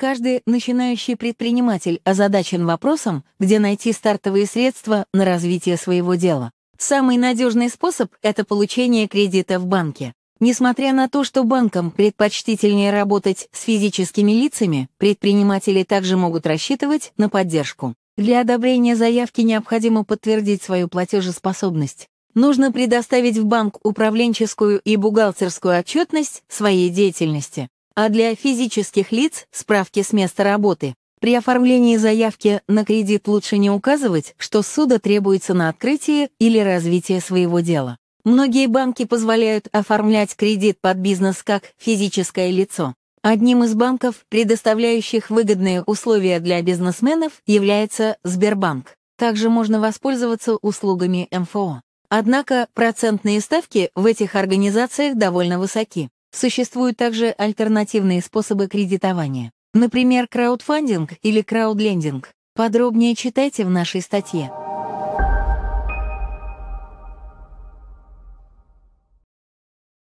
Каждый начинающий предприниматель озадачен вопросом, где найти стартовые средства на развитие своего дела. Самый надежный способ — это получение кредита в банке. Несмотря на то, что банкам предпочтительнее работать с физическими лицами, предприниматели также могут рассчитывать на поддержку. Для одобрения заявки необходимо подтвердить свою платежеспособность. Нужно предоставить в банк управленческую и бухгалтерскую отчетность своей деятельности а для физических лиц справки с места работы. При оформлении заявки на кредит лучше не указывать, что суда требуется на открытие или развитие своего дела. Многие банки позволяют оформлять кредит под бизнес как физическое лицо. Одним из банков, предоставляющих выгодные условия для бизнесменов, является Сбербанк. Также можно воспользоваться услугами МФО. Однако процентные ставки в этих организациях довольно высоки. Существуют также альтернативные способы кредитования, например, краудфандинг или краудлендинг. Подробнее читайте в нашей статье.